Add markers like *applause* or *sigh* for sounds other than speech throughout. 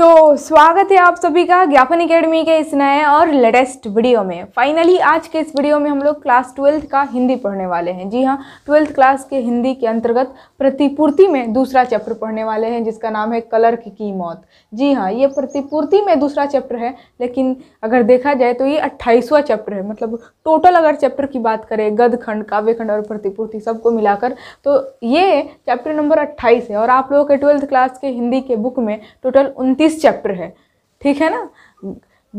तो स्वागत है आप सभी का ज्ञापन एकेडमी के इस नए और लेटेस्ट वीडियो में फाइनली आज के इस वीडियो में हम लोग क्लास ट्वेल्थ का हिंदी पढ़ने वाले हैं जी हाँ ट्वेल्थ क्लास के हिंदी के अंतर्गत प्रतिपूर्ति में दूसरा चैप्टर पढ़ने वाले हैं जिसका नाम है कलर की मौत जी हाँ ये प्रतिपूर्ति में दूसरा चैप्टर है लेकिन अगर देखा जाए तो ये अट्ठाईसवां चैप्टर है मतलब टोटल अगर चैप्टर की बात करें गदखंड काव्यखंड और प्रतिपूर्ति सबको मिलाकर तो ये चैप्टर नंबर अट्ठाईस है और आप लोगों के ट्वेल्थ क्लास के हिंदी के बुक में टोटल उनतीस बीस चैप्टर है ठीक है ना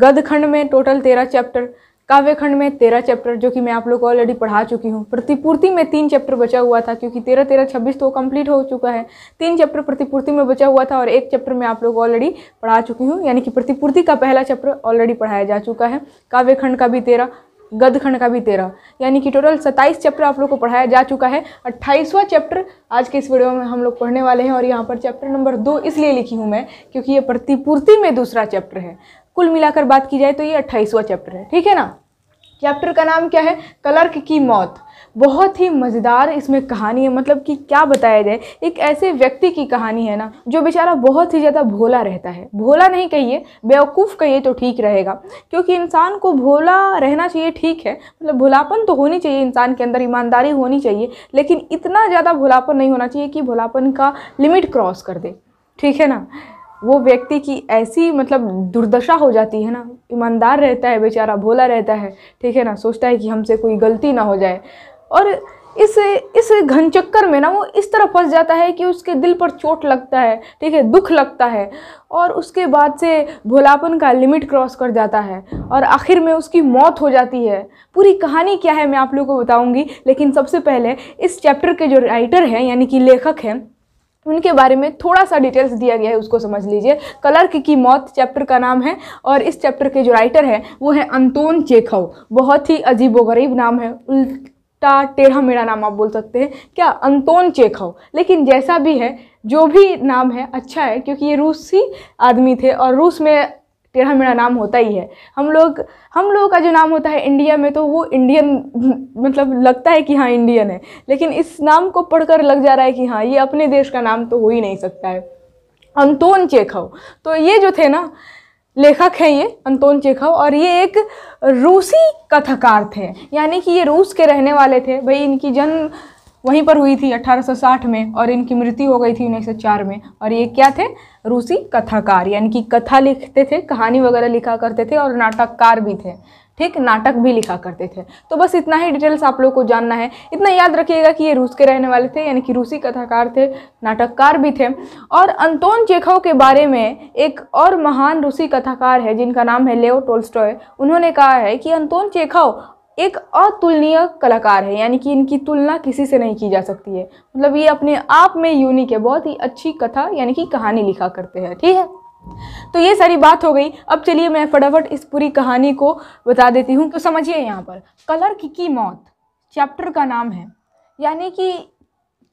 गद खंड में टोटल तेरह चैप्टर काव्य खंड में तेरह चैप्टर जो कि मैं आप लोग को ऑलरेडी पढ़ा चुकी हूँ प्रतिपूर्ति में तीन चैप्टर बचा हुआ था क्योंकि तेरह तेरह छब्बीस तो कंप्लीट हो चुका है तीन चैप्टर प्रतिपूर्ति में बचा हुआ था और एक चैप्टर मैं आप लोग को ऑलरेडी पढ़ा चुकी हूँ यानी कि प्रतिपूर्ति का पहला चैप्टर ऑलरेडी पढ़ाया जा चुका है काव्य खंड का भी तेरह गदखंड का भी तेरह यानी कि टोटल सत्ताईस चैप्टर आप लोग को पढ़ाया जा चुका है अट्ठाईसवां चैप्टर आज के इस वीडियो में हम लोग पढ़ने वाले हैं और यहाँ पर चैप्टर नंबर दो इसलिए लिखी हूँ मैं क्योंकि ये प्रतिपूर्ति में दूसरा चैप्टर है कुल मिलाकर बात की जाए तो ये अट्ठाईसवां चैप्टर है ठीक है ना चैप्टर का नाम क्या है कलर्क की मौत बहुत ही मज़ेदार इसमें कहानी है मतलब कि क्या बताया जाए एक ऐसे व्यक्ति की कहानी है ना जो बेचारा बहुत ही ज़्यादा भोला रहता है भोला नहीं कहिए बेवकूफ़ कहिए तो ठीक रहेगा क्योंकि इंसान को भोला रहना चाहिए ठीक है मतलब भोलापन तो होनी चाहिए इंसान के अंदर ईमानदारी होनी चाहिए लेकिन इतना ज़्यादा भोलापन नहीं होना चाहिए कि भोलापन का लिमिट क्रॉस कर दे ठीक है ना वो व्यक्ति की ऐसी मतलब दुर्दशा हो जाती है ना ईमानदार रहता है बेचारा भोला रहता है ठीक है ना सोचता है कि हमसे कोई गलती ना हो जाए और इस इस घन चक्कर में ना वो इस तरह फंस जाता है कि उसके दिल पर चोट लगता है ठीक है दुख लगता है और उसके बाद से भोलापन का लिमिट क्रॉस कर जाता है और आखिर में उसकी मौत हो जाती है पूरी कहानी क्या है मैं आप लोगों को बताऊंगी लेकिन सबसे पहले इस चैप्टर के जो राइटर हैं यानी कि लेखक हैं उनके बारे में थोड़ा सा डिटेल्स दिया गया है उसको समझ लीजिए कलर्क की मौत चैप्टर का नाम है और इस चैप्टर के जो राइटर हैं वो है अंतोन चेखव बहुत ही अजीबोगरीब नाम है टा टेढ़ा मेरा नाम आप बोल सकते हैं क्या अंतोन चेखव लेकिन जैसा भी है जो भी नाम है अच्छा है क्योंकि ये रूसी आदमी थे और रूस में टेढ़ा मेरा नाम होता ही है हम लोग हम लोगों का जो नाम होता है इंडिया में तो वो इंडियन मतलब लगता है कि हाँ इंडियन है लेकिन इस नाम को पढ़कर लग जा रहा है कि हाँ ये अपने देश का नाम तो हो ही नहीं सकता है अंतोन चेखव तो ये जो थे ना लेखक हैं ये अंतोन चेखव और ये एक रूसी कथाकार थे यानी कि ये रूस के रहने वाले थे भाई इनकी जन्म वहीं पर हुई थी 1860 में और इनकी मृत्यु हो गई थी 1904 में और ये क्या थे रूसी कथाकार यानी कि कथा लिखते थे कहानी वगैरह लिखा करते थे और नाटककार भी थे ठीक नाटक भी लिखा करते थे तो बस इतना ही डिटेल्स आप लोग को जानना है इतना याद रखिएगा कि ये रूस के रहने वाले थे यानी कि रूसी कथाकार थे नाटककार भी थे और अंतोन चेखव के बारे में एक और महान रूसी कथाकार है जिनका नाम है लेओ टोल्स्टॉय उन्होंने कहा है कि अंतोन चेखव एक अतुलनीय कलाकार है यानी कि इनकी तुलना किसी से नहीं की जा सकती है मतलब ये अपने आप में यूनिक है बहुत ही अच्छी कथा यानी कि कहानी लिखा करते हैं ठीक है तो ये सारी बात हो गई अब चलिए मैं फटाफट इस पूरी कहानी को बता देती हूँ तो समझिए यहाँ पर कलर की, की मौत चैप्टर का नाम है यानी कि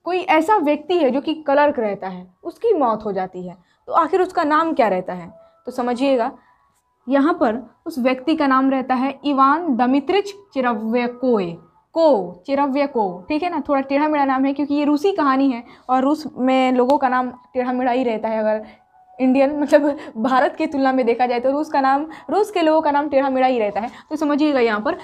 कोई ऐसा व्यक्ति है जो कि कलर्क रहता है उसकी मौत हो जाती है तो आखिर उसका नाम क्या रहता है तो समझिएगा यहाँ पर उस व्यक्ति का नाम रहता है इवान दमित्रिच चिरव्यकोए को चिरव्य को ठीक है ना थोड़ा टेढ़ा मेढ़ा नाम है क्योंकि ये रूसी कहानी है और रूस में लोगों का नाम टेढ़ा मेढ़ा ही रहता है अगर इंडियन *laughs* मतलब भारत की तुलना में देखा जाए तो रूस का नाम रूस के लोगों का नाम टेढ़ा मेढ़ा ही रहता है तो समझिएगा यहाँ पर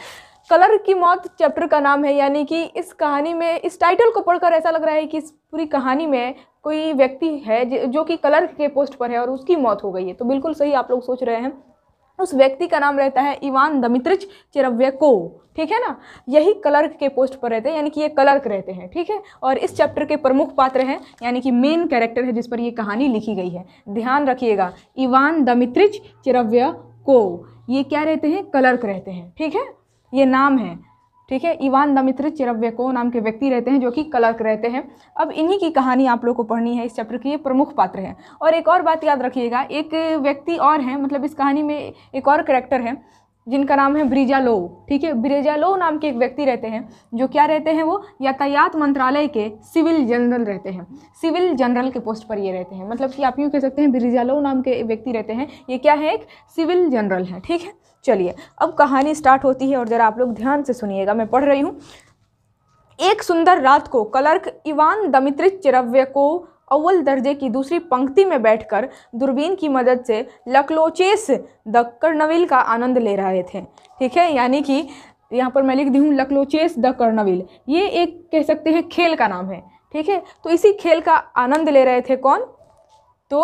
कलर की मौत चैप्टर का नाम है यानी कि इस कहानी में इस टाइटल को पढ़कर ऐसा लग रहा है कि इस पूरी कहानी में कोई व्यक्ति है जो कि कलर के पोस्ट पर है और उसकी मौत हो गई है तो बिल्कुल सही आप लोग सोच रहे हैं उस व्यक्ति का नाम रहता है इवान दमित्रिच चिरव्यको ठीक है ना यही क्लर्क के पोस्ट पर रहते हैं यानी कि ये क्लर्क रहते हैं ठीक है और इस चैप्टर के प्रमुख पात्र हैं यानी कि मेन कैरेक्टर है जिस पर ये कहानी लिखी गई है ध्यान रखिएगा इवान दमित्रिच चिरव्यको ये क्या रहते हैं क्लर्क रहते हैं ठीक है ये नाम है ठीक है इवान दमित्र चिरव्यको नाम के व्यक्ति रहते हैं जो कि क्लर्क रहते हैं अब इन्हीं की कहानी आप लोग को पढ़नी है इस चैप्टर की ये प्रमुख पात्र है और एक और बात याद रखिएगा एक व्यक्ति और हैं मतलब इस कहानी में एक और करेक्टर है जिनका नाम है ब्रिजालो ठीक है ब्रिजालो नाम के एक व्यक्ति रहते हैं जो क्या रहते हैं वो यातायात मंत्रालय के सिविल जनरल रहते हैं सिविल जनरल के पोस्ट पर ये रहते हैं मतलब कि आप यूँ कह सकते हैं ब्रिजालो नाम के व्यक्ति रहते हैं ये क्या है एक सिविल जनरल है ठीक है चलिए अब कहानी स्टार्ट होती है और ज़रा आप लोग ध्यान से सुनिएगा मैं पढ़ रही हूँ एक सुंदर रात को क्लर्क इवान दमित्रिच चिरव्य को अव्वल दर्जे की दूसरी पंक्ति में बैठकर दूरबीन की मदद से लकलोचेस द कर्नविल का आनंद ले रहे थे ठीक है यानी कि यहाँ पर मैं लिख दी हूँ लकलोचेस द कर्नविल ये एक कह सकते हैं खेल का नाम है ठीक है तो इसी खेल का आनंद ले रहे थे कौन तो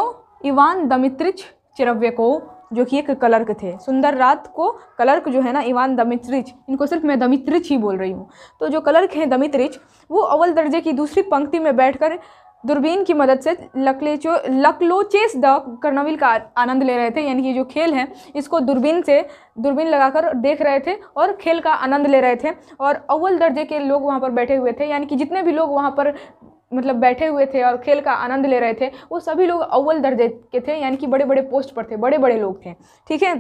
इवान दमित्रिच चिरव्य को जो कि एक कलर्क थे सुंदर रात को कलर्क जो है ना इवान दमित्रिच इनको सिर्फ मैं दमित्रिच ही बोल रही हूँ तो जो कलर्क हैं दमित्रिच वो अव्वल दर्जे की दूसरी पंक्ति में बैठकर दूरबीन की मदद से लकलेचो लकलोचेस द कर्नविल का आनंद ले रहे थे यानी कि जो खेल है इसको दूरबीन से दूरबीन लगाकर देख रहे थे और खेल का आनंद ले रहे थे और अव्वल दर्जे के लोग वहाँ पर बैठे हुए थे यानी कि जितने भी लोग वहाँ पर मतलब बैठे हुए थे और खेल का आनंद ले रहे थे वो सभी लोग अव्वल दर्जे के थे यानी कि बड़े बड़े पोस्ट पर थे बड़े बड़े लोग थे ठीक है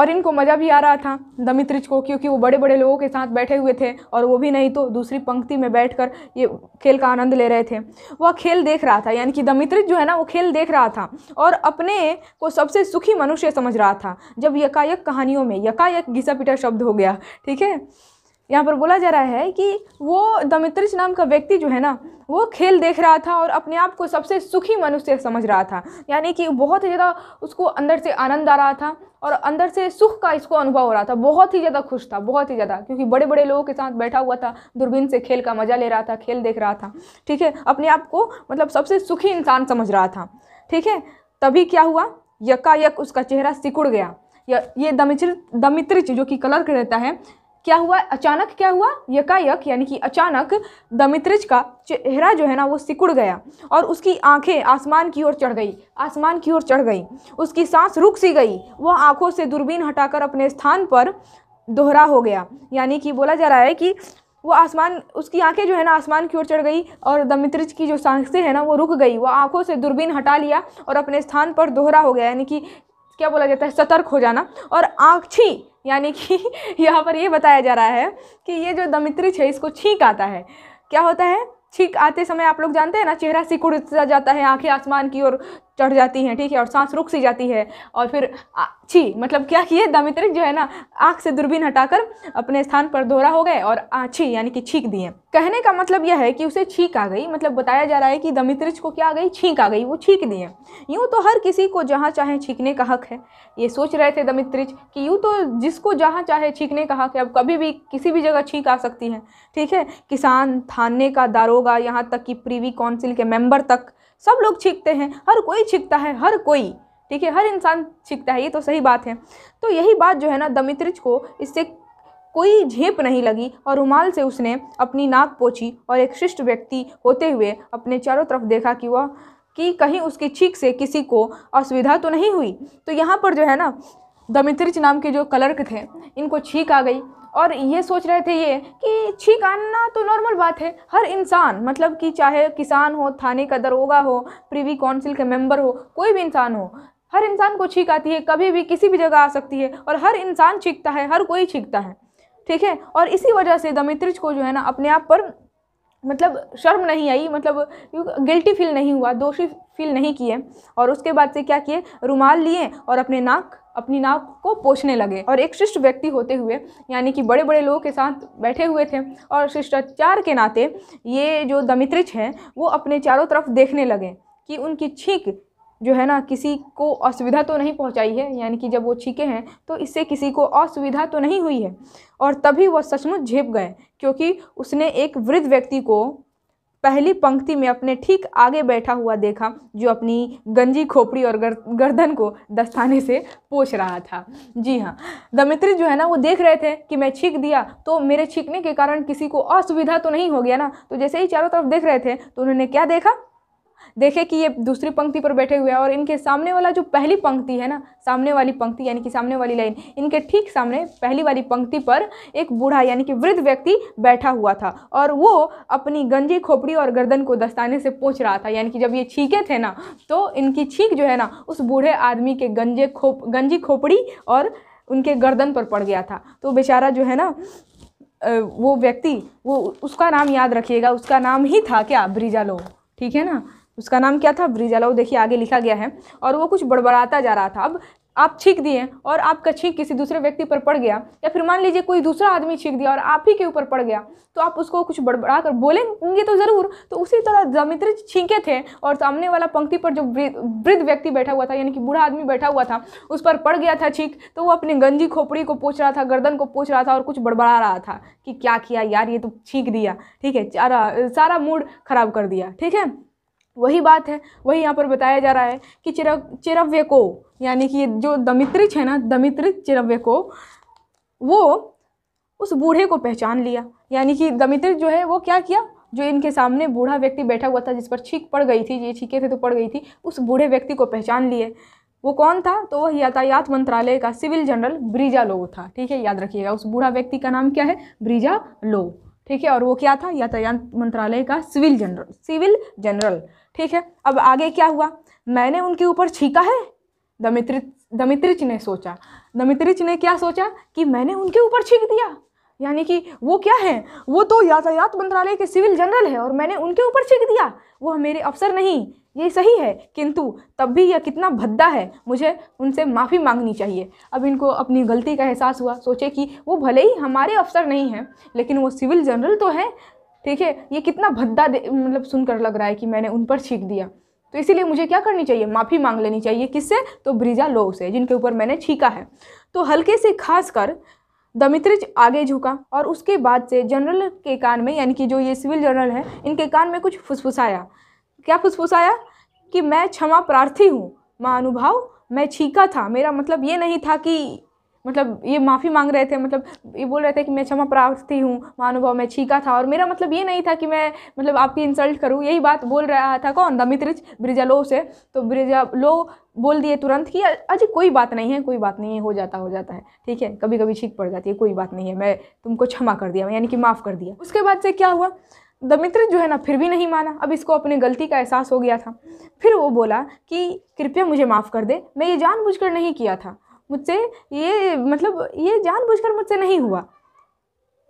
और इनको मज़ा भी आ रहा था दमित्रिज को क्योंकि वो बड़े बड़े लोगों के साथ बैठे हुए थे और वो भी नहीं तो दूसरी पंक्ति में बैठकर ये खेल का आनंद ले रहे थे वह खेल देख रहा था यानी कि दमित्रिज जो है ना वो खेल देख रहा था और अपने को सबसे सुखी मनुष्य समझ रहा था जब यकायक कहानियों में यकायक घिसा पिटा शब्द हो गया ठीक है यहाँ पर बोला जा रहा है कि वो दमित्रिच नाम का व्यक्ति जो है ना वो खेल देख रहा था और अपने आप को सबसे सुखी मनुष्य समझ रहा था यानी कि बहुत ही ज़्यादा उसको अंदर से आनंद आ रहा था और अंदर से सुख का इसको अनुभव हो रहा था बहुत ही ज़्यादा खुश था बहुत ही ज़्यादा क्योंकि बड़े बड़े लोगों के साथ बैठा हुआ था दूरबीन से खेल का मज़ा ले रहा था खेल देख रहा था ठीक है अपने आप को मतलब सबसे सुखी इंसान समझ रहा था ठीक है तभी क्या हुआ यकायक उसका चेहरा सिकुड़ गया ये दमित्र दमित्रिच जो कि कलर्क रहता है क्या हुआ अचानक क्या हुआ यकायक यानी कि अचानक दमित्रिज का चेहरा जो है ना वो सिकुड़ गया और उसकी आंखें आसमान की ओर चढ़ गई आसमान की ओर चढ़ गई उसकी सांस रुक सी गई वह आंखों से दूरबीन हटाकर अपने स्थान पर दोहरा हो गया यानी कि बोला जा रहा है कि वो आसमान उसकी आंखें जो है ना आसमान की ओर चढ़ गई और दमित्रिज की जो सांसें हैं ना वो रुक गई वो आंखों से दूरबीन हटा लिया और अपने स्थान पर दोहरा हो गया यानी कि क्या बोला जाता है सतर्क हो जाना और आँखी यानी कि *laughs* यहाँ पर ये बताया जा रहा है कि ये जो दमित्री है इसको छींक आता है क्या होता है छींक आते समय आप लोग जानते हैं ना चेहरा सिकुड़ जाता है आंखें आसमान की ओर चढ़ जाती हैं ठीक है और सांस रुक सी जाती है और फिर छी मतलब क्या किए दामित्री जो है ना आँख से दूरबीन हटाकर अपने स्थान पर दोहरा हो गए और छी यानी कि छींक दिए कहने का मतलब यह है कि उसे छींक आ गई मतलब बताया जा रहा है कि दमित्रिज को क्या आ गई छींक आ गई वो छींक दिए यूँ तो हर किसी को जहाँ चाहे छींकने का हक है ये सोच रहे थे दमित्रिज कि यूँ तो जिसको जहाँ चाहे छींकने का हक है अब कभी भी किसी भी जगह छींक आ सकती है ठीक है किसान थाने का दारोगा यहाँ तक कि प्रीवी काउंसिल के मेंबर तक सब लोग छींकते हैं हर कोई छींकता है हर कोई ठीक है हर इंसान छींकता है ये तो सही बात है तो यही बात जो है ना दमित्रिज को इससे कोई झेप नहीं लगी और रुमाल से उसने अपनी नाक पोछी और एक शिष्ट व्यक्ति होते हुए अपने चारों तरफ देखा कि वह कि कहीं उसकी छींक से किसी को असुविधा तो नहीं हुई तो यहाँ पर जो है ना दमित्रिज नाम के जो क्लर्क थे इनको छींक आ गई और ये सोच रहे थे ये कि छींक आना तो नॉर्मल बात है हर इंसान मतलब कि चाहे किसान हो थाने का दरोगा हो प्रीवी काउंसिल के मेंबर हो कोई भी इंसान हो हर इंसान को छींक आती है कभी भी किसी भी जगह आ सकती है और हर इंसान छींकता है हर कोई छींकता है ठीक है और इसी वजह से दमित्रिज को जो है ना अपने आप पर मतलब शर्म नहीं आई मतलब गिल्टी फील नहीं हुआ दोषी फील नहीं किए और उसके बाद से क्या किए रुमाल लिए और अपने नाक अपनी नाक को पोछने लगे और एक शिष्ट व्यक्ति होते हुए यानी कि बड़े बड़े लोगों के साथ बैठे हुए थे और शिष्टाचार के नाते ये जो दमित्रिच हैं वो अपने चारों तरफ देखने लगे कि उनकी छींक जो है ना किसी को असुविधा तो नहीं पहुंचाई है यानी कि जब वो छीके हैं तो इससे किसी को असुविधा तो नहीं हुई है और तभी वह सचमुच झेप गए क्योंकि उसने एक वृद्ध व्यक्ति को पहली पंक्ति में अपने ठीक आगे बैठा हुआ देखा जो अपनी गंजी खोपड़ी और गर्दन को दस्ताने से पोछ रहा था जी हाँ दमित्री जो है ना वो देख रहे थे कि मैं छींक दिया तो मेरे छींकने के कारण किसी को असुविधा तो नहीं हो गया ना तो जैसे ही चारों तरफ देख रहे थे तो उन्होंने क्या देखा देखे कि ये दूसरी पंक्ति पर बैठे हुए हैं और इनके सामने वाला जो पहली पंक्ति है ना सामने वाली पंक्ति यानी कि सामने वाली लाइन इनके ठीक सामने पहली वाली पंक्ति पर एक बूढ़ा यानी कि वृद्ध व्यक्ति बैठा हुआ था और वो अपनी गंजी खोपड़ी और गर्दन को दस्ताने से पोंछ रहा था यानी कि जब ये छीके थे ना तो इनकी छींक जो है ना उस बूढ़े आदमी के गंजे खोप गंजी खोपड़ी और उनके गर्दन पर पड़ गया था तो बेचारा जो है ना वो व्यक्ति वो उसका नाम याद रखिएगा उसका नाम ही था क्या ब्रिजालो ठीक है ना उसका नाम क्या था ब्रिजालो देखिए आगे लिखा गया है और वो कुछ बड़बड़ाता जा रहा था अब आप छींक दिए और आपका छींक किसी दूसरे व्यक्ति पर पड़ गया या फिर मान लीजिए कोई दूसरा आदमी छींक दिया और आप ही के ऊपर पड़ गया तो आप उसको कुछ बड़बड़ा कर बोलेंगे तो ज़रूर तो उसी तरह जमित्र छींके थे और सामने वाला पंक्ति पर जो वृद्ध व्यक्ति बैठा हुआ था यानी कि बूढ़ा आदमी बैठा हुआ था उस पर पड़ गया था छींक तो वो अपनी गंजी खोपड़ी को पोछ रहा था गर्दन को पोछ रहा था और कुछ बड़बड़ा रहा था कि क्या किया यार ये तो छींक दिया ठीक है सारा मूड खराब कर दिया ठीक है वही बात है वही यहाँ पर बताया जा रहा है कि चिर चिरव्य को यानी कि जो दमित्रिच है ना दमित्रिच चिरव्य को वो उस बूढ़े को पहचान लिया यानी कि दमित्रिच जो है वो क्या किया जो इनके सामने बूढ़ा व्यक्ति बैठा हुआ था जिस पर छींक पड़ गई थी ये छीके थे तो पड़ गई थी उस बूढ़े व्यक्ति को पहचान लिए वो कौन था तो वह यातायात मंत्रालय का सिविल जनरल ब्रिजा लो था ठीक है याद रखिएगा उस बूढ़ा व्यक्ति का नाम क्या है ब्रिजा लो ठीक है और वो क्या था यातायात मंत्रालय का सिविल जनरल सिविल जनरल ठीक है अब आगे क्या हुआ मैंने उनके ऊपर छीका है दमित्रित दमित्रिच ने सोचा दमित्रिच ने क्या सोचा कि मैंने उनके ऊपर छीक दिया यानी कि वो क्या है वो तो यातायात मंत्रालय के सिविल जनरल है और मैंने उनके ऊपर छीक दिया वो मेरे अफसर नहीं ये सही है किंतु तब भी यह कितना भद्दा है मुझे उनसे माफ़ी मांगनी चाहिए अब इनको अपनी गलती का एहसास हुआ सोचे कि वो भले ही हमारे अफसर नहीं हैं लेकिन वो सिविल जनरल तो हैं ठीक है ये कितना भद्दा मतलब सुनकर लग रहा है कि मैंने उन पर छींक दिया तो इसीलिए मुझे क्या करनी चाहिए माफ़ी मांग लेनी चाहिए किससे तो ब्रिजा लोग से जिनके ऊपर मैंने छींका है तो हल्के से खास कर दमित्रिज आगे झुका और उसके बाद से जनरल के कान में यानी कि जो ये सिविल जनरल है इनके कान में कुछ फुसफुसाया क्या फुसफुसाया कि मैं क्षमा प्रार्थी हूँ महानुभाव मैं छीका था मेरा मतलब ये नहीं था कि मतलब ये माफ़ी मांग रहे थे मतलब ये बोल रहे थे कि मैं क्षमा प्रार्थी हूँ महानुभाव मैं छीका था और मेरा मतलब ये नहीं था कि मैं मतलब आपकी इंसल्ट करूँ यही बात बोल रहा था कौन दमित्रिज लो से तो ब्रिजा लो बोल दिए तुरंत कि अजी कोई बात नहीं है कोई बात नहीं है हो जाता हो जाता है ठीक है कभी कभी छीक पड़ जाती है कोई बात नहीं है मैं तुमको क्षमा कर दिया यानी कि माफ़ कर दिया उसके बाद से क्या हुआ दमित्र जो है ना फिर भी नहीं माना अब इसको अपने गलती का एहसास हो गया था फिर वो बोला कि कृपया मुझे माफ़ कर दे मैं ये जानबूझकर नहीं किया था मुझसे ये मतलब ये जानबूझकर मुझसे नहीं हुआ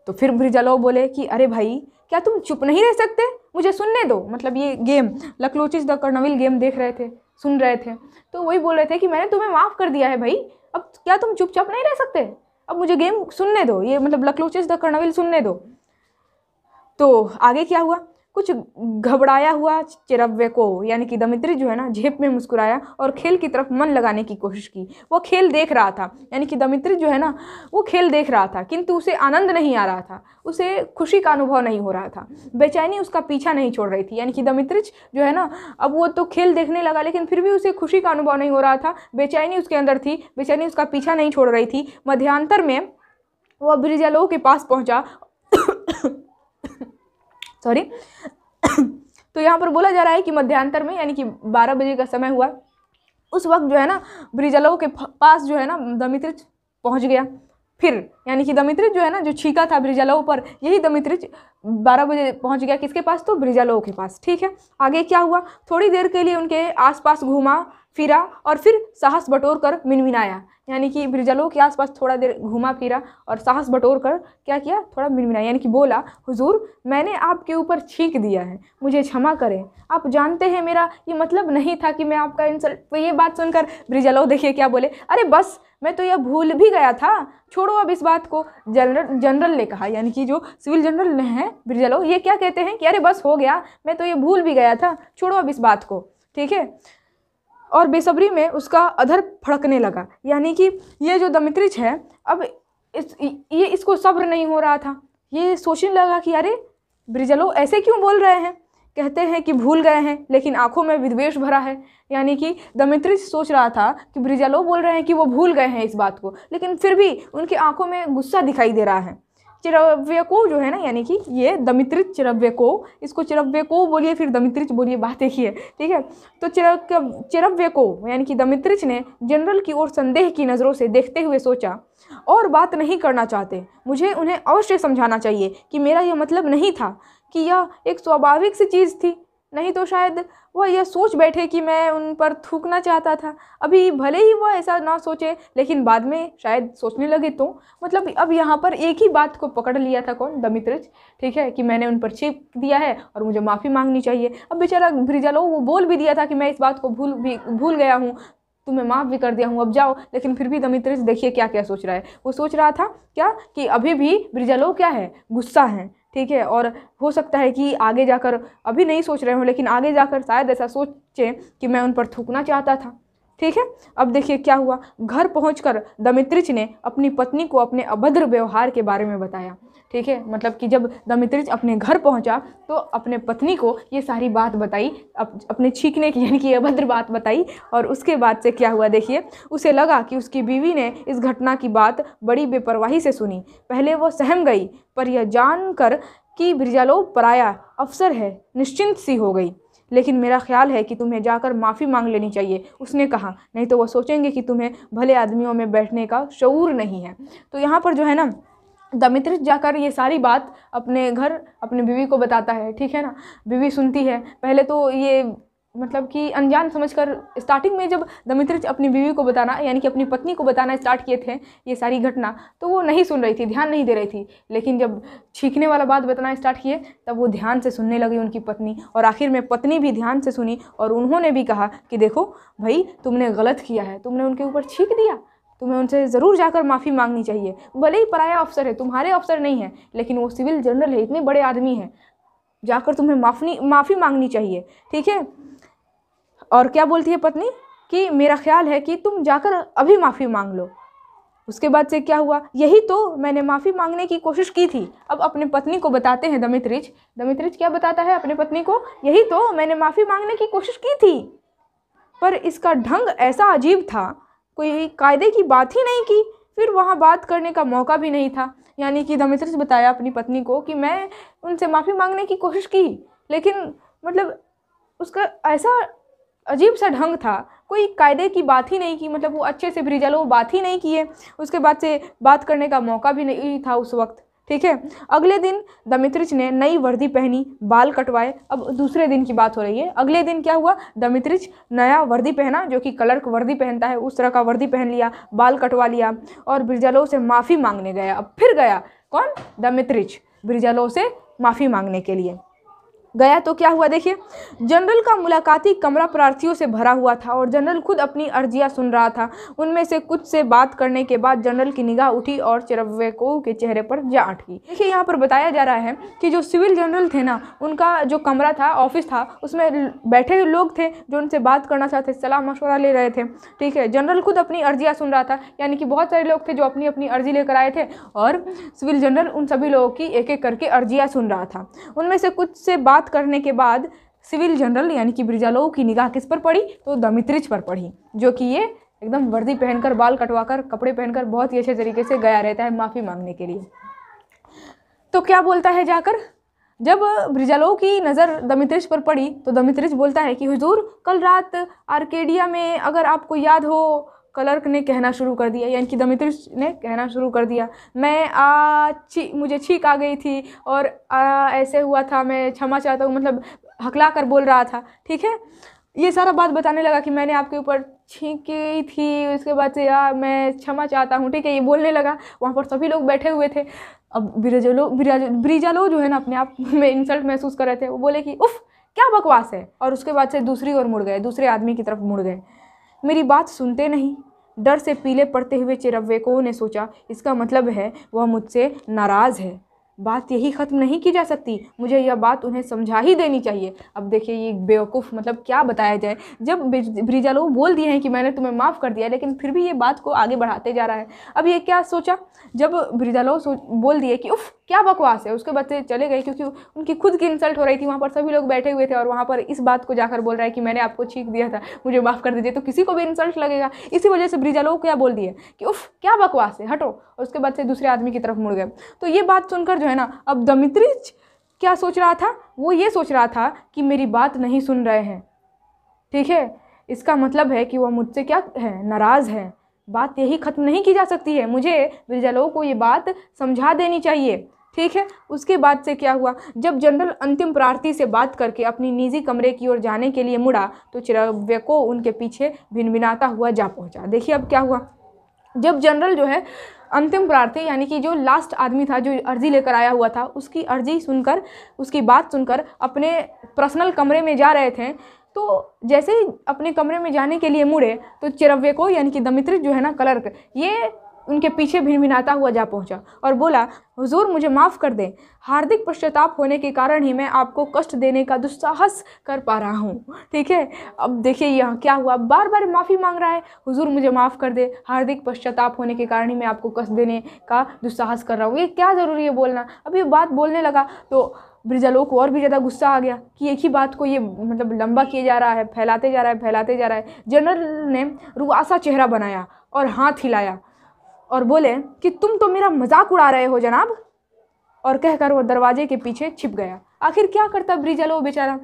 तो फिर ब्रिजलो बोले कि अरे भाई क्या तुम चुप नहीं रह सकते मुझे सुनने दो मतलब ये गेम लकलोचिस द कर्नविल गेम देख रहे थे सुन रहे थे तो वही बोल रहे थे कि मैंने तुम्हें माफ़ कर दिया है भाई अब क्या तुम चुपचाप नहीं रह सकते अब मुझे गेम सुनने दो ये मतलब लकलोचिस द कर्नविल सुनने दो तो आगे क्या हुआ कुछ घबराया हुआ चिरव्य को यानी कि दमित्री जो है ना झेप में मुस्कुराया और खेल की तरफ मन लगाने की कोशिश की वो खेल देख रहा था यानी कि दमित्री जो है ना वो खेल देख रहा था किंतु उसे आनंद नहीं आ रहा था उसे खुशी का अनुभव नहीं हो रहा था बेचैनी उसका पीछा नहीं छोड़ रही थी यानी कि दमित्रिज जो है ना अब वो तो खेल देखने लगा लेकिन फिर भी उसे खुशी का अनुभव नहीं हो रहा था बेचैनी उसके अंदर थी बेचैनी उसका पीछा नहीं छोड़ रही थी मध्यांतर में वह ब्रिजालो के पास पहुँचा सॉरी *coughs* तो यहाँ पर बोला जा रहा है कि मध्यांतर में यानी कि बारह बजे का समय हुआ उस वक्त जो है ना ब्रिजलो के पास जो है ना दमित्रिज पहुँच गया फिर यानी कि दमित्रिज जो है ना जो छीका था ब्रिजालोह पर यही दमित्रिज बारह बजे पहुंच गया किसके पास तो ब्रिजालो के पास ठीक है आगे क्या हुआ थोड़ी देर के लिए उनके आसपास घूमा फिरा और फिर साहस बटोर कर मिनमिनाया यानी कि बिरजलों के आसपास थोड़ा देर घूमा फिरा और साहस बटोर कर क्या किया थोड़ा मिनमिनाया यानी कि बोला हुजूर मैंने आपके ऊपर छींक दिया है मुझे क्षमा करें आप जानते हैं मेरा ये मतलब नहीं था कि मैं आपका इंसल्ट तो ये बात सुनकर ब्रिजलो देखिए क्या बोले अरे बस मैं तो यह भूल भी गया था छोड़ो अब इस बात को जनरल जनरल ने कहा यानी कि जो सिविल जनरल ने हैं ब्रिजलो ये क्या कहते हैं कि अरे बस हो गया मैं तो ये भूल भी गया था छोड़ो अब इस बात को ठीक है और बेसब्री में उसका अधर फड़कने लगा यानी कि ये जो दमित्रिज है अब इस ये इसको सब्र नहीं हो रहा था ये सोचने लगा कि अरे ब्रिजलो ऐसे क्यों बोल रहे हैं कहते हैं कि भूल गए हैं लेकिन आंखों में विद्वेश भरा है यानी कि दमित्रिज सोच रहा था कि ब्रिजलो बोल रहे हैं कि वो भूल गए हैं इस बात को लेकिन फिर भी उनकी आंखों में गुस्सा दिखाई दे रहा है चिरव्य को जो है ना यानी कि ये दमित्रित चिरव्य को इसको चिरव्य को बोलिए फिर दमित्रिच बोलिए बात एक ही है ठीक है तो चिर चिरव्य को यानी कि दमित्रिच ने जनरल की ओर संदेह की नज़रों से देखते हुए सोचा और बात नहीं करना चाहते मुझे उन्हें अवश्य समझाना चाहिए कि मेरा यह मतलब नहीं था कि यह एक स्वाभाविक सी चीज़ थी नहीं तो शायद वह यह सोच बैठे कि मैं उन पर थूकना चाहता था अभी भले ही वह ऐसा ना सोचे लेकिन बाद में शायद सोचने लगे तो मतलब अब यहाँ पर एक ही बात को पकड़ लिया था कौन दमित्रज ठीक है कि मैंने उन पर छिप दिया है और मुझे माफ़ी मांगनी चाहिए अब बेचारा लो वो बोल भी दिया था कि मैं इस बात को भूल भी भूल गया हूँ तुम्हें माफ़ भी कर दिया हूँ अब जाओ लेकिन फिर भी दमित्रज देखिए क्या क्या सोच रहा है वो सोच रहा था क्या कि अभी भी ब्रिजालो क्या है गुस्सा है ठीक है और हो सकता है कि आगे जाकर अभी नहीं सोच रहे हो लेकिन आगे जाकर शायद ऐसा सोचें कि मैं उन पर थूकना चाहता था ठीक है अब देखिए क्या हुआ घर पहुंचकर दमित्रिच ने अपनी पत्नी को अपने अभद्र व्यवहार के बारे में बताया ठीक है मतलब कि जब दमित्रिच अपने घर पहुंचा तो अपने पत्नी को ये सारी बात बताई अप, अपने छींकने की यानी कि अभद्र बात बताई और उसके बाद से क्या हुआ देखिए उसे लगा कि उसकी बीवी ने इस घटना की बात बड़ी बेपरवाही से सुनी पहले वो सहम गई पर यह जानकर कि ब्रिजालो पराया अफसर है निश्चिंत सी हो गई लेकिन मेरा ख्याल है कि तुम्हें जाकर माफ़ी मांग लेनी चाहिए उसने कहा नहीं तो वह सोचेंगे कि तुम्हें भले आदमियों में बैठने का शूर नहीं है तो यहाँ पर जो है ना दमित्र जाकर ये सारी बात अपने घर अपने बीवी को बताता है ठीक है ना बीवी सुनती है पहले तो ये मतलब कि अनजान समझकर स्टार्टिंग में जब दमित्र अपनी बीवी को बताना यानी कि अपनी पत्नी को बताना स्टार्ट किए थे ये सारी घटना तो वो नहीं सुन रही थी ध्यान नहीं दे रही थी लेकिन जब छीखने वाला बात बताना स्टार्ट किए तब वो ध्यान से सुनने लगी उनकी पत्नी और आखिर में पत्नी भी ध्यान से सुनी और उन्होंने भी कहा कि देखो भाई तुमने गलत किया है तुमने उनके ऊपर छींक दिया तुम्हें उनसे ज़रूर जाकर माफ़ी मांगनी चाहिए भले ही पराया अफसर है तुम्हारे अफसर नहीं है लेकिन वो सिविल जनरल है इतने बड़े आदमी हैं जाकर तुम्हें माफनी माफ़ी मांगनी चाहिए ठीक है और क्या बोलती है पत्नी कि मेरा ख्याल है कि तुम जाकर अभी माफ़ी मांग लो उसके बाद से क्या हुआ यही तो मैंने माफ़ी मांगने की कोशिश की थी अब अपने पत्नी को बताते हैं दमित्रिज दमित्रिज क्या बताता है अपने पत्नी को यही तो मैंने माफ़ी मांगने की कोशिश की थी पर इसका ढंग ऐसा अजीब था कोई कायदे की बात ही नहीं की फिर वहाँ बात करने का मौका भी नहीं था यानी कि दमित्रिज बताया अपनी पत्नी को कि मैं उनसे माफ़ी मांगने की कोशिश की लेकिन मतलब उसका ऐसा अजीब सा ढंग था कोई कायदे की बात ही नहीं की मतलब वो अच्छे से ब्रिजल वो बात ही नहीं किए उसके बाद से बात करने का मौका भी नहीं था उस वक्त ठीक है अगले दिन दमित्रिच ने नई वर्दी पहनी बाल कटवाए अब दूसरे दिन की बात हो रही है अगले दिन क्या हुआ दमित्रिच नया वर्दी पहना जो कि कलर वर्दी पहनता है उस तरह का वर्दी पहन लिया बाल कटवा लिया और ब्रिजालो से माफ़ी मांगने गया अब फिर गया कौन दमित्रिच ब्रिजालो से माफ़ी मांगने के लिए गया तो क्या हुआ देखिए जनरल का मुलाकाती कमरा प्रार्थियों से भरा हुआ था और जनरल खुद अपनी अर्जियां सुन रहा था उनमें से कुछ से बात करने के बाद जनरल की निगाह उठी और चिरवेको के चेहरे पर जा अटकी देखिए यहाँ पर बताया जा रहा है कि जो सिविल जनरल थे ना उनका जो कमरा था ऑफिस था उसमें बैठे लोग थे जो उनसे बात करना चाहते सलाह मशवरा ले रहे थे ठीक है जनरल खुद अपनी अर्जियाँ सुन रहा था यानी कि बहुत सारे लोग थे जो अपनी अपनी अर्जी लेकर आए थे और सिविल जनरल उन सभी लोगों की एक एक करके अर्जियाँ सुन रहा था उनमें से कुछ से बात बात करने के बाद सिविल जनरल यानी कि बिरजालोह की निगाह किस पर पड़ी तो दमित्रिज पर पड़ी जो कि ये एकदम वर्दी पहनकर बाल कटवाकर कपड़े पहनकर बहुत ही अच्छे तरीके से गया रहता है माफ़ी मांगने के लिए तो क्या बोलता है जाकर जब ब्रिजालो की नज़र दमित्रिज पर पड़ी तो दमित्रिज बोलता है कि हुजूर कल रात आर्केडिया में अगर आपको याद हो क्लर्क ने कहना शुरू कर दिया यानी कि दमित्र ने कहना शुरू कर दिया मैं आ ची मुझे छीक आ गई थी और आ, ऐसे हुआ था मैं क्षमा चाहता हूँ मतलब हकला कर बोल रहा था ठीक है ये सारा बात बताने लगा कि मैंने आपके ऊपर छींकी थी उसके बाद से यार मैं क्षमा चाहता हूँ ठीक है ये बोलने लगा वहाँ पर सभी लोग बैठे हुए थे अब ब्रिजलो ब्रिजा लोग जो है ना अपने आप में इंसल्ट महसूस कर रहे थे वो बोले कि उफ़ क्या बकवास है और उसके बाद से दूसरी ओर मुड़ गए दूसरे आदमी की तरफ मुड़ गए मेरी बात सुनते नहीं डर से पीले पड़ते हुए को ने सोचा इसका मतलब है वह मुझसे नाराज़ है बात यही ख़त्म नहीं की जा सकती मुझे यह बात उन्हें समझा ही देनी चाहिए अब देखिए ये बेवकूफ़ मतलब क्या बताया जाए जब ब्रिजा लोग बोल दिए हैं कि मैंने तुम्हें माफ़ कर दिया लेकिन फिर भी ये बात को आगे बढ़ाते जा रहा है अब ये क्या सोचा जब ब्रिजा लोग बोल दिए कि उफ़ क्या बकवास है उसके बच्चे चले गए क्योंकि उनकी खुद की इंसल्ट हो रही थी वहाँ पर सभी लोग बैठे हुए थे और वहाँ पर इस बात को जाकर बोल रहा है कि मैंने आपको छीक दिया था मुझे माफ़ कर दीजिए तो किसी को भी इंसल्ट लगेगा इसी वजह से ब्रिजा लोग क्या बोल दिए कि उफ क्या बकवास है हटो और उसके बच्चे दूसरे आदमी की तरफ मुड़ गए तो ये बात सुनकर जो है ना अब दमित्री क्या सोच रहा था वो ये सोच रहा था कि मेरी बात नहीं सुन रहे हैं ठीक है इसका मतलब है कि वह मुझसे क्या है नाराज़ है बात यही ख़त्म नहीं की जा सकती है मुझे लोगों को ये बात समझा देनी चाहिए ठीक है उसके बाद से क्या हुआ जब जनरल अंतिम प्रार्थी से बात करके अपनी निजी कमरे की ओर जाने के लिए मुड़ा तो चिरव्य को उनके पीछे भिनभिनाता हुआ जा पहुंचा देखिए अब क्या हुआ जब जनरल जो है अंतिम प्रार्थी यानी कि जो लास्ट आदमी था जो अर्जी लेकर आया हुआ था उसकी अर्जी सुनकर उसकी बात सुनकर अपने पर्सनल कमरे में जा रहे थे तो जैसे ही अपने कमरे में जाने के लिए मुड़े तो चिरव्य को यानी कि दमित्र जो है ना कलर्क ये उनके पीछे भिनभिनाता हुआ जा पहुंचा और बोला हुजूर मुझे माफ़ कर दें हार्दिक पश्चाताप होने के कारण ही मैं आपको कष्ट देने का दुस्साहस कर पा रहा हूँ ठीक है अब देखिए यहाँ क्या हुआ बार बार माफ़ी मांग रहा है हुजूर मुझे माफ़ कर दे हार्दिक पश्चाताप होने के कारण ही मैं आपको कष्ट देने का दुस्साहस कर रहा हूँ ये क्या ज़रूरी है बोलना अब ये बात बोलने लगा तो ब्रिजलोक को और भी ज़्यादा गुस्सा आ गया कि एक ही बात को ये मतलब लंबा किए जा रहा है फैलाते जा रहा है फैलाते जा रहा है जनरल ने रुआसा चेहरा बनाया और हाथ हिलाया और बोले कि तुम तो मेरा मजाक उड़ा रहे हो जनाब और कहकर वो दरवाजे के पीछे छिप गया आखिर क्या करता ब्रिजल वो बेचारा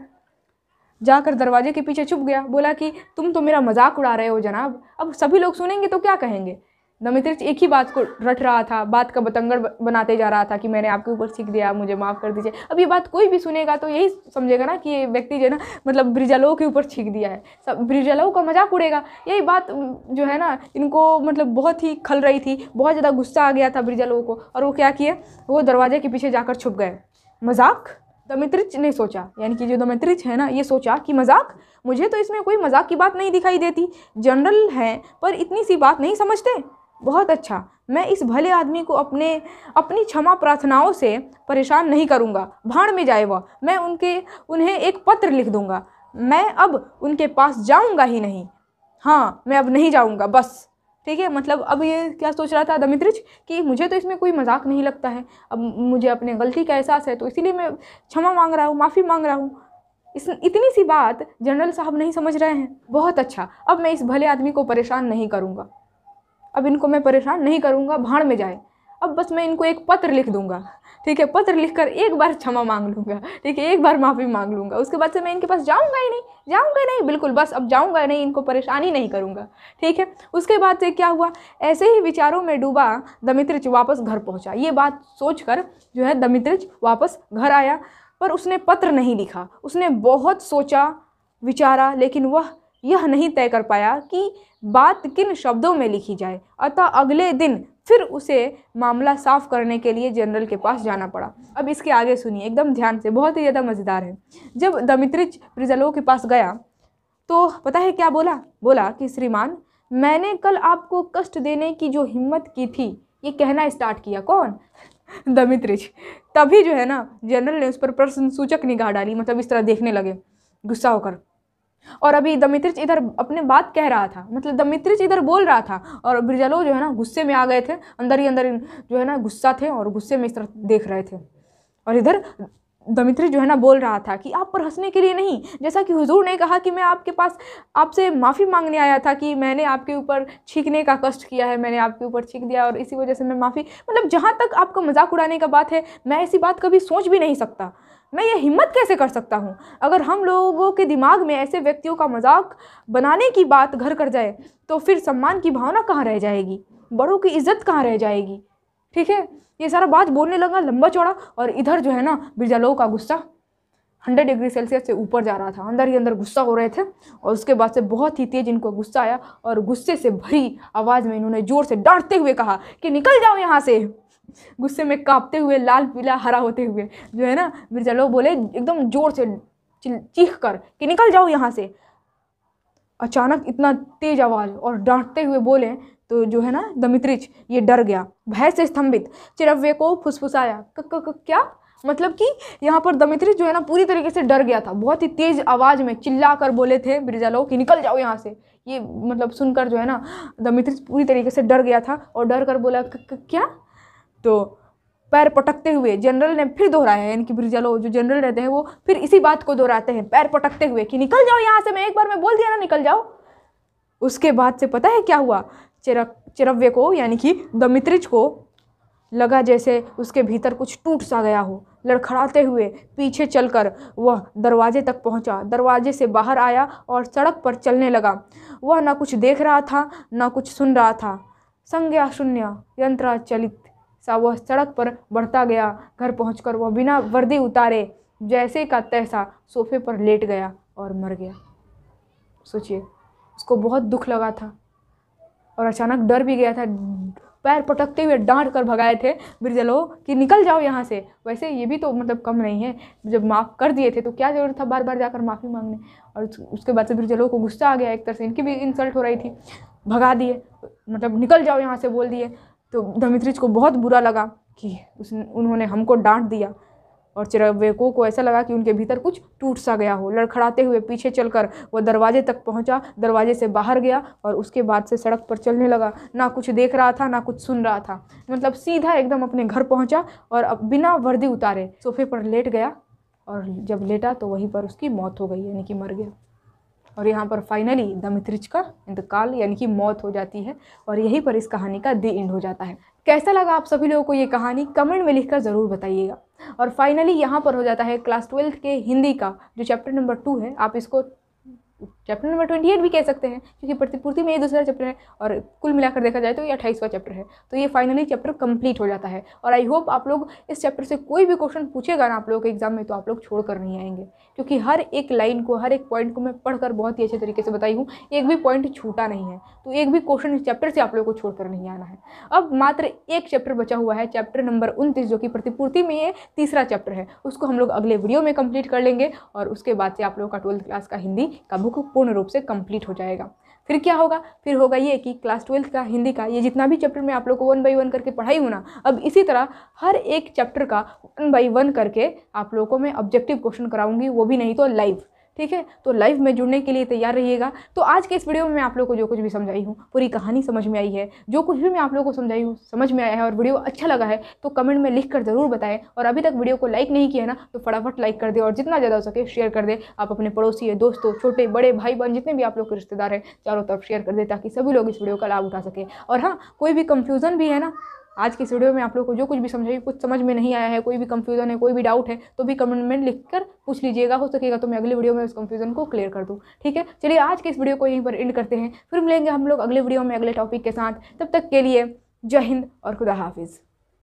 जाकर दरवाजे के पीछे छुप गया बोला कि तुम तो मेरा मजाक उड़ा रहे हो जनाब अब सभी लोग सुनेंगे तो क्या कहेंगे दमित्रिच एक ही बात को रट रहा था बात का बतंगड़ बनाते जा रहा था कि मैंने आपके ऊपर सीख दिया मुझे माफ़ कर दीजिए अब ये बात कोई भी सुनेगा तो यही समझेगा ना कि ये व्यक्ति जो है ना मतलब ब्रिजालो के ऊपर छींक दिया है सब ब्रिजलो का मजाक उड़ेगा यही बात जो है ना इनको मतलब बहुत ही खल रही थी बहुत ज़्यादा गुस्सा आ गया था ब्रिजालो को और वो क्या किए वो दरवाजे के पीछे जाकर छुप गए मजाक दमित्रिच ने सोचा यानी कि जो दमित्रिच है ना ये सोचा कि मजाक मुझे तो इसमें कोई मजाक की बात नहीं दिखाई देती जनरल हैं पर इतनी सी बात नहीं समझते बहुत अच्छा मैं इस भले आदमी को अपने अपनी क्षमा प्रार्थनाओं से परेशान नहीं करूँगा भाड़ में जाए वह मैं उनके उन्हें एक पत्र लिख दूँगा मैं अब उनके पास जाऊँगा ही नहीं हाँ मैं अब नहीं जाऊँगा बस ठीक है मतलब अब ये क्या सोच रहा था दमित्रिज कि मुझे तो इसमें कोई मजाक नहीं लगता है अब मुझे अपने गलती का एहसास है तो इसीलिए मैं क्षमा मांग रहा हूँ माफ़ी मांग रहा हूँ इस इतनी सी बात जनरल साहब नहीं समझ रहे हैं बहुत अच्छा अब मैं इस भले आदमी को परेशान नहीं करूँगा अब इनको मैं परेशान नहीं करूँगा भाड़ में जाए अब बस मैं इनको एक पत्र लिख दूँगा ठीक है पत्र लिखकर एक बार क्षमा मांग लूँगा ठीक है एक बार माफ़ी मांग लूँगा उसके बाद से मैं इनके पास जाऊँगा ही नहीं जाऊँगा नहीं बिल्कुल बस अब जाऊँगा नहीं इनको परेशानी नहीं करूँगा ठीक है उसके बाद से क्या हुआ ऐसे ही विचारों में डूबा दमित्रिज वापस घर पहुँचा ये बात सोच कर जो है दमित्रिज वापस घर आया पर उसने पत्र नहीं लिखा उसने बहुत सोचा विचारा लेकिन वह यह नहीं तय कर पाया कि बात किन शब्दों में लिखी जाए अतः अगले दिन फिर उसे मामला साफ करने के लिए जनरल के पास जाना पड़ा अब इसके आगे सुनिए एकदम ध्यान से बहुत ही ज़्यादा मज़ेदार है जब दमित्रिच प्रिजलो के पास गया तो पता है क्या बोला बोला कि श्रीमान मैंने कल आपको कष्ट देने की जो हिम्मत की थी ये कहना स्टार्ट किया कौन दमित्रिच तभी जो है ना जनरल ने उस पर प्रश्न सूचक निगाह डाली मतलब इस तरह देखने लगे गुस्सा होकर और अभी दमित्रिज इधर अपने बात कह रहा था मतलब दमित्रिच इधर बोल रहा था और ब्रिजालो जो है ना गुस्से में आ गए थे अंदर ही अंदर जो है ना गुस्सा थे और गुस्से में इस तरह देख रहे थे और इधर दमित्री जो है ना बोल रहा था कि आप पर हंसने के लिए नहीं जैसा कि हुजूर ने कहा कि मैं आपके पास आपसे माफ़ी मांगने आया था कि मैंने आपके ऊपर छींकने का कष्ट किया है मैंने आपके ऊपर छींक दिया और इसी वजह से मैं माफ़ी मतलब जहाँ तक आपका मजाक उड़ाने का बात है मैं ऐसी बात कभी सोच भी नहीं सकता मैं ये हिम्मत कैसे कर सकता हूँ अगर हम लोगों के दिमाग में ऐसे व्यक्तियों का मजाक बनाने की बात घर कर जाए तो फिर सम्मान की भावना कहाँ रह जाएगी बड़ों की इज्जत कहाँ रह जाएगी ठीक है ये सारा बात बोलने लगा लंबा चौड़ा और इधर जो है ना बिरजा लोगों का गुस्सा हंड्रेड डिग्री सेल्सियस से ऊपर जा रहा था अंदर ही अंदर गुस्सा हो रहे थे और उसके बाद से बहुत ही तेज़ इनको गुस्सा आया और गुस्से से भरी आवाज़ में इन्होंने ज़ोर से डांटते हुए कहा कि निकल जाओ यहाँ से गुस्से में कांपते हुए लाल पीला हरा होते हुए जो है ना मिर्जा लोग बोले एकदम ज़ोर से चीख कर कि निकल जाओ यहाँ से अचानक इतना तेज आवाज़ और डांटते हुए बोले तो जो है ना दमित्रिच ये डर गया भय से स्तंभित चिरव्य को फुसफुसाया क्या मतलब कि यहाँ पर दमित्री जो है ना पूरी तरीके से डर गया था बहुत ही तेज़ आवाज़ में चिल्ला कर बोले थे बिरजा लोग कि निकल जाओ यहाँ से ये मतलब सुनकर जो है ना दमित्री पूरी तरीके से डर गया था और डर कर बोला क्या तो पैर पटकते हुए जनरल ने फिर दोहराया है इनकी ब्रिजलो जो जनरल रहते हैं वो फिर इसी बात को दोहराते हैं पैर पटकते हुए कि निकल जाओ यहाँ से मैं एक बार मैं बोल दिया ना निकल जाओ उसके बाद से पता है क्या हुआ चिरक चिरव्य को यानी कि दमित्रिज को लगा जैसे उसके भीतर कुछ टूट सा गया हो लड़खड़ाते हुए पीछे चलकर वह दरवाजे तक पहुंचा दरवाजे से बाहर आया और सड़क पर चलने लगा वह ना कुछ देख रहा था ना कुछ सुन रहा था संज्ञा शून्य यंत्र चलित सा वह सड़क पर बढ़ता गया घर पहुंचकर वह बिना वर्दी उतारे जैसे का तैसा सोफे पर लेट गया और मर गया सोचिए उसको बहुत दुख लगा था और अचानक डर भी गया था पैर पटकते हुए डांट कर भगाए थे बिरजलो कि निकल जाओ यहाँ से वैसे ये भी तो मतलब कम नहीं है जब माफ़ कर दिए थे तो क्या ज़रूरत था बार बार जाकर माफ़ी मांगने और उसके बाद से बिरजलो को गुस्सा आ गया एक तरह से इनकी भी इंसल्ट हो रही थी भगा दिए मतलब निकल जाओ यहाँ से बोल दिए तो धमित्रिज को बहुत बुरा लगा कि उस उन्होंने हमको डांट दिया और चिरवेको को ऐसा लगा कि उनके भीतर कुछ टूट सा गया हो लड़खड़ाते हुए पीछे चलकर वह दरवाजे तक पहुंचा दरवाजे से बाहर गया और उसके बाद से सड़क पर चलने लगा ना कुछ देख रहा था ना कुछ सुन रहा था मतलब सीधा एकदम अपने घर पहुंचा और अब बिना वर्दी उतारे सोफे पर लेट गया और जब लेटा तो वहीं पर उसकी मौत हो गई यानी कि मर गया और यहाँ पर फाइनली द मित्रिज का इंतकाल यानी कि मौत हो जाती है और यहीं पर इस कहानी का दी एंड हो जाता है कैसा लगा आप सभी लोगों को ये कहानी कमेंट में लिखकर ज़रूर बताइएगा और फाइनली यहाँ पर हो जाता है क्लास ट्वेल्थ के हिंदी का जो चैप्टर नंबर टू है आप इसको चैप्टर नंबर ट्वेंटी एट भी कह सकते हैं क्योंकि प्रतिपूर्ति में ये दूसरा चैप्टर है और कुल मिलाकर देखा जाए तो ये अट्ठाईसवा चैप्टर है तो ये फाइनली चैप्टर कंप्लीट हो जाता है और आई होप आप लोग इस चैप्टर से कोई भी क्वेश्चन पूछेगा ना आप लोगों के एग्जाम में तो आप लोग छोड़ कर नहीं आएंगे क्योंकि हर एक लाइन को हर एक पॉइंट को मैं पढ़कर बहुत ही अच्छे तरीके से बताई हूँ एक भी पॉइंट छूटा नहीं है तो एक भी क्वेश्चन इस चैप्टर से आप लोगों को छोड़ नहीं आना है अब मात्र एक चैप्टर बचा हुआ है चैप्टर नंबर उनतीस जो कि प्रतिपूर्ति में ये तीसरा चैप्टर है उसको हम लोग अगले वीडियो में कंप्लीट कर लेंगे और उसके बाद से आप लोगों का ट्वेल्थ क्लास का हिंदी कब बुक पूर्ण रूप से कंप्लीट हो जाएगा फिर क्या होगा फिर होगा ये कि क्लास ट्वेल्थ का हिंदी का ये जितना भी चैप्टर में आप लोग को वन बाई वन करके पढ़ाई होना अब इसी तरह हर एक चैप्टर का वन बाई वन करके आप लोगों को मैं ऑब्जेक्टिव क्वेश्चन कराऊंगी वो भी नहीं तो लाइव ठीक है तो लाइव में जुड़ने के लिए तैयार रहिएगा तो आज के इस वीडियो में मैं आप लोग को जो कुछ भी समझाई हूँ पूरी कहानी समझ में आई है जो कुछ भी मैं आप लोग को समझाई हूँ समझ में आया है और वीडियो अच्छा लगा है तो कमेंट में लिख कर ज़रूर बताएं और अभी तक वीडियो को लाइक नहीं किया है ना तो फटाफट लाइक कर दे और जितना ज़्यादा हो सके शेयर कर दे आप अपने पड़ोसी दोस्तों छोटे बड़े भाई बहन जितने भी आप लोग के रिश्तेदार हैं चारों तरफ शेयर कर दे ताकि सभी लोग इस वीडियो का लाभ उठा सके और हाँ कोई भी कन्फ्यूज़न भी है ना आज की इस वीडियो में आप लोग को जो कुछ भी समझाई कुछ समझ में नहीं आया है कोई भी कंफ्यूजन है कोई भी डाउट है तो भी कमेंट में लिख कर पूछ लीजिएगा हो सकेगा तो मैं अगले वीडियो में उस कंफ्यूजन को क्लियर कर दूँ ठीक है चलिए आज के इस वीडियो को यहीं पर एंड करते हैं फिर मिलेंगे हम लोग अगले वीडियो में अगले टॉपिक के साथ तब तक के लिए जय हिंद और खुदा हाफिज़